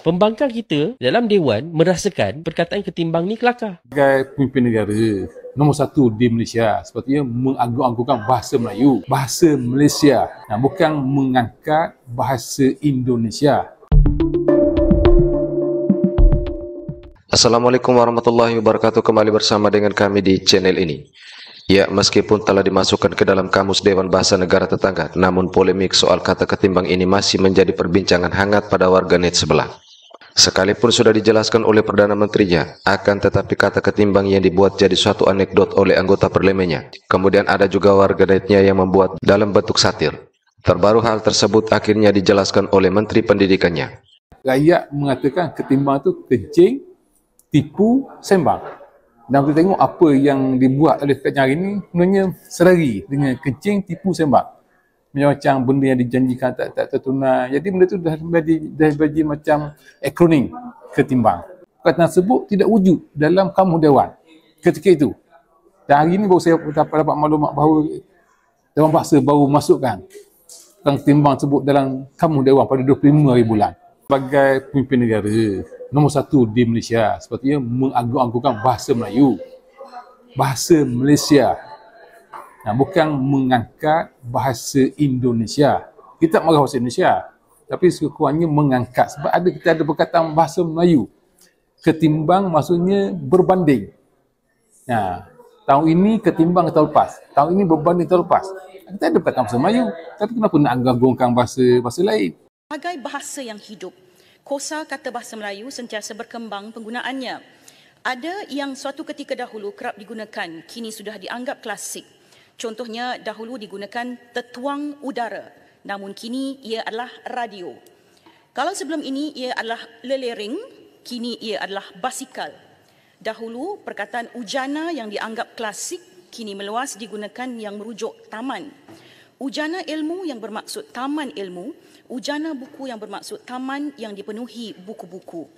Pembangkang kita dalam Dewan merasakan perkataan ketimbang ni kelakar. Sebagai pemimpin negara, nombor satu di Malaysia sepatutnya mengangguk-anggukkan bahasa Melayu, bahasa Malaysia dan bukan mengangkat bahasa Indonesia. Assalamualaikum warahmatullahi wabarakatuh. Kembali bersama dengan kami di channel ini. Ya, meskipun telah dimasukkan ke dalam kamus Dewan Bahasa Negara Tetangga, namun polemik soal kata ketimbang ini masih menjadi perbincangan hangat pada warganet sebelah. Sekalipun sudah dijelaskan oleh Perdana Menterinya, akan tetapi kata ketimbang yang dibuat jadi suatu anekdot oleh anggota parlemennya. Kemudian ada juga warga netnya yang membuat dalam bentuk satir. Terbaru hal tersebut akhirnya dijelaskan oleh Menteri Pendidikannya. Rakyat mengatakan ketimbang itu kecing, tipu, sembang. Dan kita tengok apa yang dibuat oleh kajian hari ini sebenarnya serari dengan kecing, tipu, sembang macam benda yang dijanjikan tak tak tertunai. Jadi benda tu dah menjadi dah bagi macam acronym ketimbang. Perkataan sebut tidak wujud dalam kamu dewan ketika itu. Dan hari ini baru saya dapat, dapat maklumat bahawa dewan bahasa baru masukkan tentang ketimbang sebut dalam kamu dewan pada 25 hari bulan. Sebagai pemimpin negara nombor satu di Malaysia sepatutnya mengagung-agungkan bahasa Melayu. Bahasa Malaysia Nah, bukan mengangkat bahasa Indonesia. Kita tak marah bahasa Indonesia. Tapi sekurang mengangkat. Sebab ada kita ada perkataan bahasa Melayu. Ketimbang maksudnya berbanding. Nah, tahun ini ketimbang tahun lepas. Tahun ini berbanding tahun lepas. Kita ada perkataan bahasa Melayu. Tapi kenapa nak anggung bahasa, bahasa lain? Bagai bahasa yang hidup. Kosa kata bahasa Melayu sentiasa berkembang penggunaannya. Ada yang suatu ketika dahulu kerap digunakan, kini sudah dianggap klasik. Contohnya dahulu digunakan tetuang udara namun kini ia adalah radio. Kalau sebelum ini ia adalah lelering, kini ia adalah basikal. Dahulu perkataan ujana yang dianggap klasik kini meluas digunakan yang merujuk taman. Ujana ilmu yang bermaksud taman ilmu, ujana buku yang bermaksud taman yang dipenuhi buku-buku.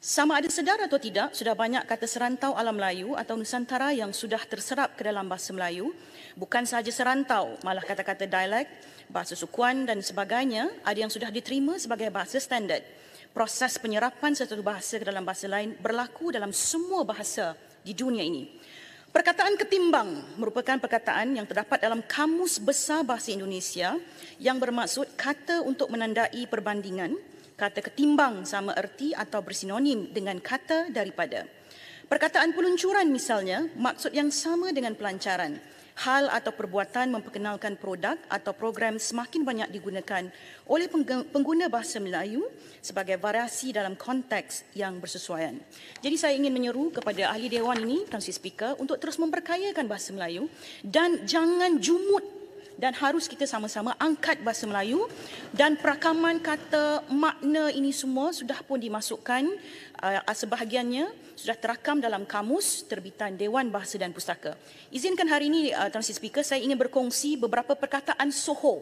Sama ada sedar atau tidak, sudah banyak kata serantau alam Melayu atau Nusantara yang sudah terserap ke dalam bahasa Melayu. Bukan sahaja serantau, malah kata-kata dialek, bahasa sukuan dan sebagainya ada yang sudah diterima sebagai bahasa standard. Proses penyerapan satu bahasa ke dalam bahasa lain berlaku dalam semua bahasa di dunia ini. Perkataan ketimbang merupakan perkataan yang terdapat dalam Kamus Besar Bahasa Indonesia yang bermaksud kata untuk menandai perbandingan, kata ketimbang sama erti atau bersinonim dengan kata daripada. Perkataan peluncuran misalnya maksud yang sama dengan pelancaran. Hal atau perbuatan memperkenalkan produk atau program semakin banyak digunakan oleh pengguna bahasa Melayu sebagai variasi dalam konteks yang bersesuaian. Jadi saya ingin menyeru kepada ahli dewan ini, Tuan Speaker, untuk terus memperkayakan bahasa Melayu dan jangan jumut dan harus kita sama-sama angkat bahasa Melayu dan perakaman kata makna ini semua sudah pun dimasukkan uh, sebahagiannya sudah terakam dalam kamus terbitan Dewan Bahasa dan Pustaka. Izinkan hari ini uh, Tuan Speaker saya ingin berkongsi beberapa perkataan soho.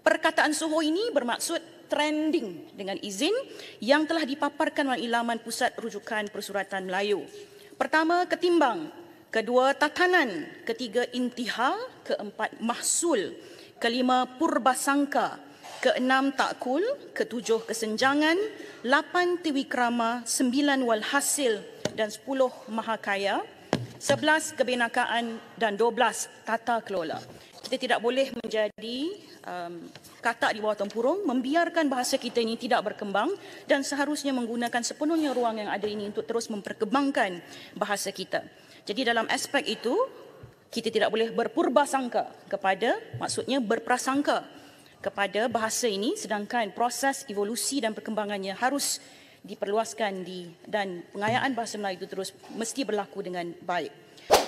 Perkataan soho ini bermaksud trending dengan izin yang telah dipaparkan oleh Ilaman Pusat Rujukan Persuratan Melayu. Pertama, ketimbang kedua tatanan, ketiga intihal, keempat mahsul, kelima purbasangka, keenam takkul, ketujuh kesenjangan, lapan tiwikrama, sembilan walhasil dan sepuluh mahakaya, sebelas kebinakaan dan dua belas tata kelola. Kita tidak boleh menjadi um, katak di bawah tempurung, membiarkan bahasa kita ini tidak berkembang dan seharusnya menggunakan sepenuhnya ruang yang ada ini untuk terus memperkembangkan bahasa kita. Jadi dalam aspek itu kita tidak boleh berpurba sangka kepada maksudnya berprasangka kepada bahasa ini sedangkan proses evolusi dan perkembangannya harus diperluaskan di dan pengayaan bahasa Melayu itu terus mesti berlaku dengan baik.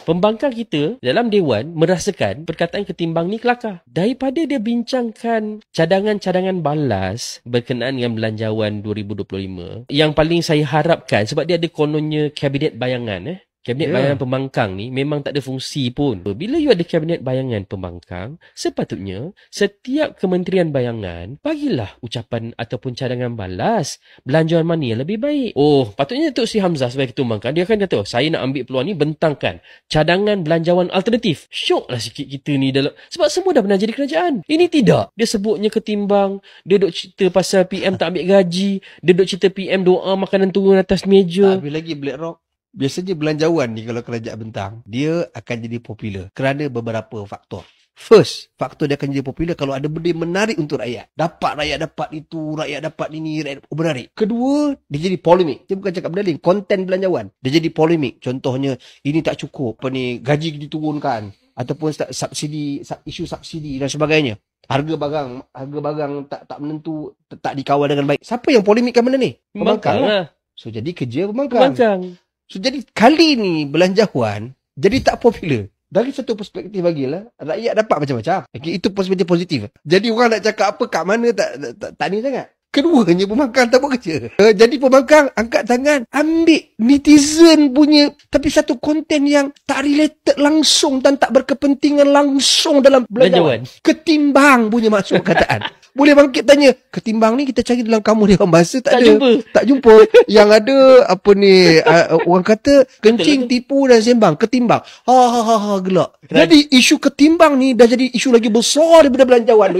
Pembangkang kita dalam Dewan merasakan perkataan ketimbang ni kelakar. Daripada dia bincangkan cadangan-cadangan balas berkenaan dengan belanjawan 2025, yang paling saya harapkan sebab dia ada kononnya kabinet bayangan, eh, Kabinet yeah. bayangan pembangkang ni memang tak ada fungsi pun. Bila you ada kabinet bayangan pembangkang, sepatutnya setiap kementerian bayangan bagilah ucapan ataupun cadangan balas belanjawan mana yang lebih baik. Oh, patutnya Tok si Hamzah sebagai ketua pembangkang, dia akan kata, oh, saya nak ambil peluang ni bentangkan cadangan belanjawan alternatif. Syok lah sikit kita ni dalam... Sebab semua dah pernah jadi kerajaan. Ini tidak. Dia sebutnya ketimbang, dia duk cerita pasal PM tak ambil gaji, dia duk cerita PM doa makanan turun atas meja. Tak lagi Black Rock biasanya belanjawan ni kalau kerajaan bentang, dia akan jadi popular kerana beberapa faktor. First, faktor dia akan jadi popular kalau ada benda menarik untuk rakyat. Dapat rakyat dapat itu, rakyat dapat ini, rakyat oh, menarik. Kedua, dia jadi polemik. Dia bukan cakap berdaling, konten belanjawan. Dia jadi polemik. Contohnya, ini tak cukup, apa ni, gaji diturunkan. Ataupun subsidi, isu subsidi dan sebagainya. Harga barang, harga barang tak tak menentu, tak, dikawal dengan baik. Siapa yang polemikkan benda ni? Pemangkang. Lah. So, jadi kerja pemangkang. Pemangkang. So jadi kali ni belanjawan jadi tak popular. Dari satu perspektif lah rakyat dapat macam-macam. Okay, itu perspektif positif. Jadi orang nak cakap apa kat mana tak tak, tak, tak ni sangat. Keduanya pembangkang tak buat kerja. Uh, jadi pemangkang angkat tangan ambil netizen punya tapi satu konten yang tak related langsung dan tak berkepentingan langsung dalam belanjawan. Ketimbang punya maksud kataan. boleh bangkit tanya ketimbang ni kita cari dalam kamu dia bahasa tak, tak ada jumpa. tak jumpa yang ada apa ni uh, orang kata kencing tipu dan sembang ketimbang ha ha ha, ha gelak jadi isu ketimbang ni dah jadi isu lagi besar daripada belanjawan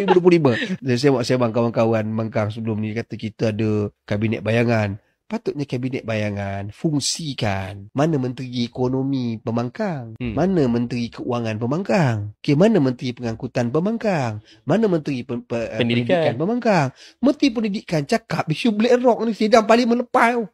2025 saya buat saya bang kawan-kawan mengkang sebelum ni kata kita ada kabinet bayangan patutnya kabinet bayangan fungsikan mana menteri ekonomi pemangkang hmm. mana menteri keuangan pembangkang okay, mana menteri pengangkutan pemangkang mana menteri pe- pe- eh, pendidikan, pendidikan pembangkang menteri pendidikan cakap isu black rock ni sedang paling melepas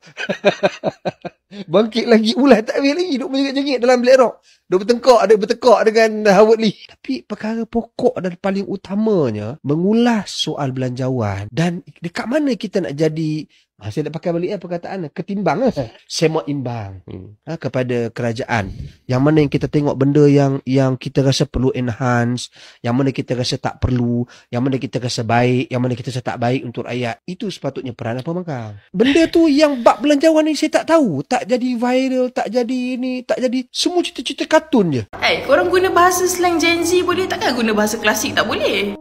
bangkit lagi ulah tak boleh lagi duk menjerit-jerit dalam black rock dia bertengkak, ada bertengkak dengan Howard Lee. Tapi perkara pokok dan paling utamanya mengulas soal belanjawan dan dekat mana kita nak jadi ah, saya nak pakai balik ya, perkataan eh, ketimbang lah. Eh, semua imbang hmm. ha, kepada kerajaan. Yang mana yang kita tengok benda yang yang kita rasa perlu enhance. Yang mana kita rasa tak perlu. Yang mana kita rasa baik. Yang mana kita rasa tak baik untuk rakyat. Itu sepatutnya peran apa bangkang. Benda tu yang bab belanjawan ni saya tak tahu. Tak jadi viral. Tak jadi ini. Tak jadi. Semua cerita-cerita kartun je. Eh, hey, korang guna bahasa slang Gen Z boleh? Takkan guna bahasa klasik tak boleh?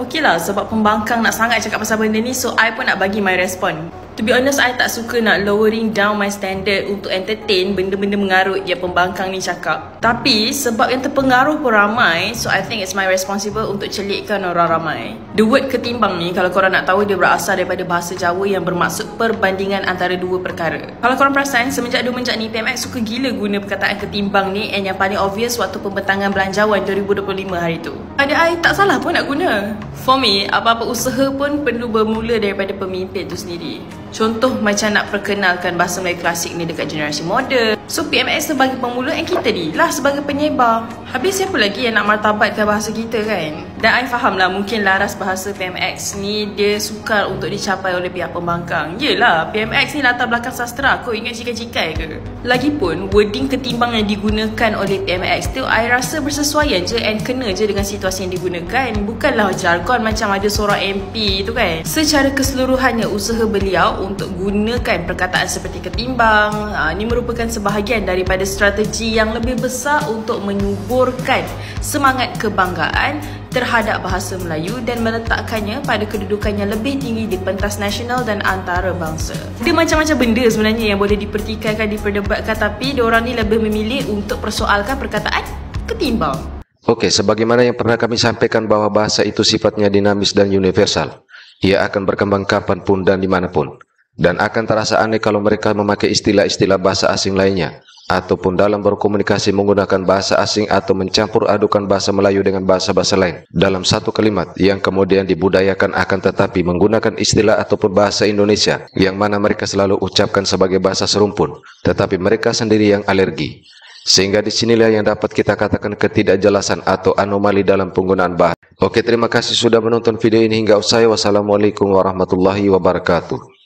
Okey lah, sebab pembangkang nak sangat cakap pasal benda ni, so I pun nak bagi my respon. To be honest, I tak suka nak lowering down my standard untuk entertain benda-benda mengarut yang pembangkang ni cakap. Tapi, sebab yang terpengaruh pun ramai, so I think it's my responsible untuk celikkan orang ramai. The word ketimbang ni, kalau korang nak tahu, dia berasal daripada bahasa Jawa yang bermaksud perbandingan antara dua perkara. Kalau korang perasan, semenjak dua menjak ni, PMX suka gila guna perkataan ketimbang ni and yang paling obvious waktu pembentangan belanjawan 2025 hari tu. Ada I, tak salah pun nak guna. For me, apa-apa usaha pun perlu bermula daripada pemimpin tu sendiri. Contoh macam nak perkenalkan bahasa Melayu klasik ni dekat generasi moden. So PMS sebagai pemula and kita ni lah sebagai penyebar. Habis siapa lagi yang nak martabatkan bahasa kita kan? Dan I faham lah mungkin laras bahasa PMX ni dia sukar untuk dicapai oleh pihak pembangkang. Yelah, PMX ni latar belakang sastra. aku ingat cikai-cikai ke? Lagipun, wording ketimbang yang digunakan oleh PMX tu I rasa bersesuaian je and kena je dengan situasi yang digunakan. Bukanlah jargon macam ada seorang MP tu kan. Secara keseluruhannya, usaha beliau untuk gunakan perkataan seperti ketimbang. Uh, ini merupakan sebahagian daripada strategi yang lebih besar untuk menyuburkan semangat kebanggaan terhadap bahasa Melayu dan meletakkannya pada kedudukan yang lebih tinggi di pentas nasional dan antarabangsa. Ada macam-macam benda sebenarnya yang boleh dipertikaikan, diperdebatkan tapi orang ni lebih memilih untuk persoalkan perkataan ketimbang. Okey, sebagaimana yang pernah kami sampaikan bahawa bahasa itu sifatnya dinamis dan universal. Ia akan berkembang kapanpun dan dimanapun. Dan akan terasa aneh kalau mereka memakai istilah-istilah bahasa asing lainnya, ataupun dalam berkomunikasi menggunakan bahasa asing atau mencampur adukan bahasa Melayu dengan bahasa-bahasa lain dalam satu kalimat yang kemudian dibudayakan akan tetapi menggunakan istilah ataupun bahasa Indonesia yang mana mereka selalu ucapkan sebagai bahasa serumpun, tetapi mereka sendiri yang alergi. Sehingga disinilah yang dapat kita katakan ketidakjelasan atau anomali dalam penggunaan bahasa. Oke, terima kasih sudah menonton video ini hingga usai. Wassalamualaikum warahmatullahi wabarakatuh.